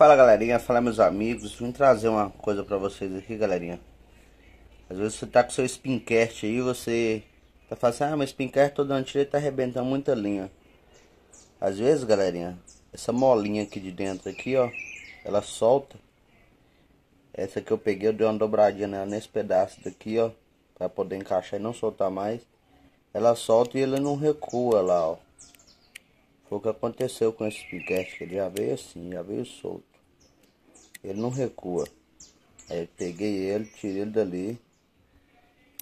Fala galerinha, fala meus amigos, vim trazer uma coisa pra vocês aqui galerinha Às vezes você tá com seu spincast aí, você tá falando assim, ah meu spincast todo antigo tá arrebentando muita linha Às vezes galerinha, essa molinha aqui de dentro aqui ó, ela solta Essa que eu peguei, eu dei uma dobradinha nela nesse pedaço daqui ó Pra poder encaixar e não soltar mais Ela solta e ele não recua lá ó foi o que aconteceu com esse piguete, que ele já veio assim, já veio solto. Ele não recua. Aí eu peguei ele, tirei ele dali,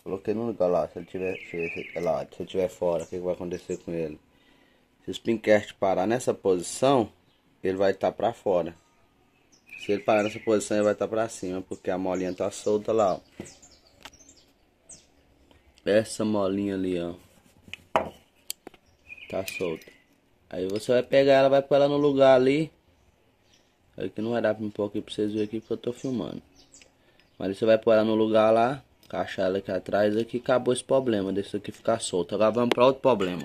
coloquei no lugar lá. Se ele tiver, se, se, lá, se ele tiver fora, o que, que, vai acontecer com ele? Se o spincast parar nessa posição, ele vai estar tá para fora. Se ele parar nessa posição, ele vai estar tá para cima, porque a molinha tá solta lá, ó. Essa molinha ali, ó. Tá solta. Aí você vai pegar ela, vai pôr ela no lugar ali. aí que não vai dar pra me pôr aqui pra vocês verem aqui porque eu tô filmando. Mas você vai pôr ela no lugar lá. Encaixar ela aqui atrás aqui. É acabou esse problema. Deixa isso aqui ficar solto. Agora vamos pra outro problema.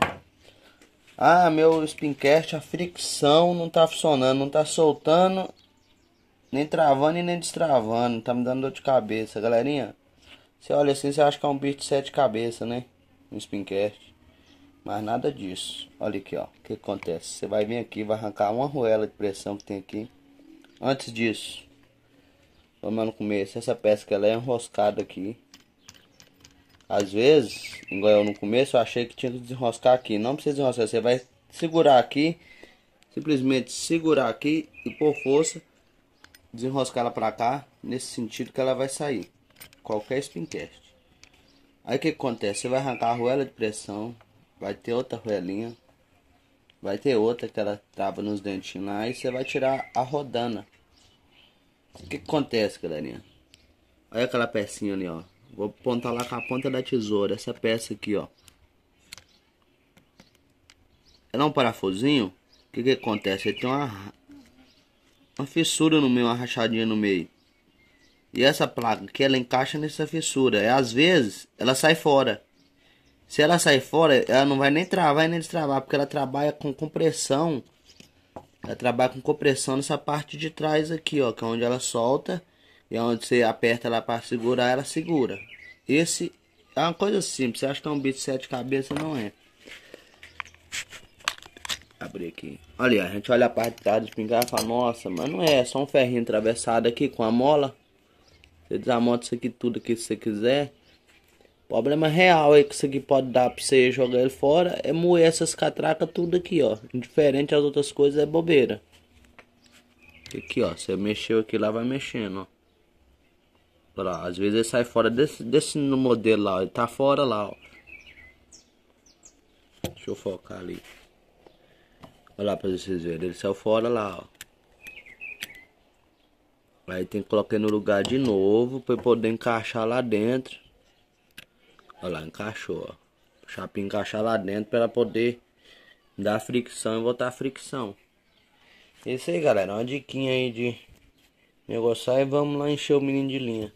Ah, meu spincast, a fricção não tá funcionando. Não tá soltando. Nem travando e nem destravando. Tá me dando dor de cabeça, galerinha. Você olha assim, você acha que é um bicho de sete cabeças, né? Um spincast. Mas nada disso. Olha aqui, ó. O que acontece? Você vai vir aqui, vai arrancar uma arruela de pressão que tem aqui. Antes disso, vamos no começo. Essa que ela é enroscada aqui. Às vezes, igual eu no começo, eu achei que tinha que desenroscar aqui. Não precisa desenroscar. Você vai segurar aqui. Simplesmente segurar aqui e por força desenroscar ela pra cá. Nesse sentido que ela vai sair. Qualquer spincast. Aí o que acontece? Você vai arrancar a arruela de pressão vai ter outra roelinha, vai ter outra que ela trava nos dentinhos lá e você vai tirar a rodana. O que, que acontece, galerinha? Olha aquela pecinha ali, ó. Vou apontar lá com a ponta da tesoura, essa peça aqui, ó. Ela é um parafusinho, o que que acontece? Ele tem uma, uma fissura no meio, uma rachadinha no meio. E essa placa que ela encaixa nessa fissura. E às vezes ela sai fora. Se ela sair fora, ela não vai nem travar nem destravar, porque ela trabalha com compressão. Ela trabalha com compressão nessa parte de trás aqui, ó, que é onde ela solta. E é onde você aperta ela para segurar, ela segura. Esse é uma coisa simples, você acha que é um bicho de sete cabeças, não é. Abrir aqui. Olha, a gente olha a parte de trás do espingarda e fala, nossa, mas não é, é só um ferrinho atravessado aqui com a mola. Você desamota isso aqui tudo que você quiser. Problema real aí que isso aqui pode dar pra você jogar ele fora é moer essas catracas tudo aqui, ó. diferente às outras coisas, é bobeira. Aqui, ó. Você mexeu aqui, lá vai mexendo, ó. Olha lá, às vezes ele sai fora desse, desse modelo lá, ó. Ele tá fora lá, ó. Deixa eu focar ali. Olha lá pra vocês verem. Ele saiu fora lá, ó. Aí tem que colocar no lugar de novo pra poder encaixar lá dentro. Olha lá, encaixou, ó. A encaixar lá dentro para ela poder dar fricção e botar fricção. É isso aí, galera. Uma diquinha aí de negociar e vamos lá encher o menino de linha.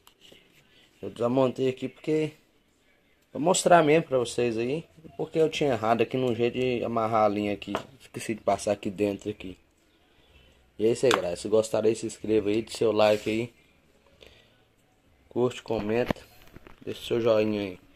Eu desmontei aqui porque... Vou mostrar mesmo pra vocês aí. Porque eu tinha errado aqui no jeito de amarrar a linha aqui. Esqueci de passar aqui dentro aqui. E é isso aí, galera. Se gostaram aí, se inscreva aí, deixa seu like aí. Curte, comenta. Deixa seu joinha aí.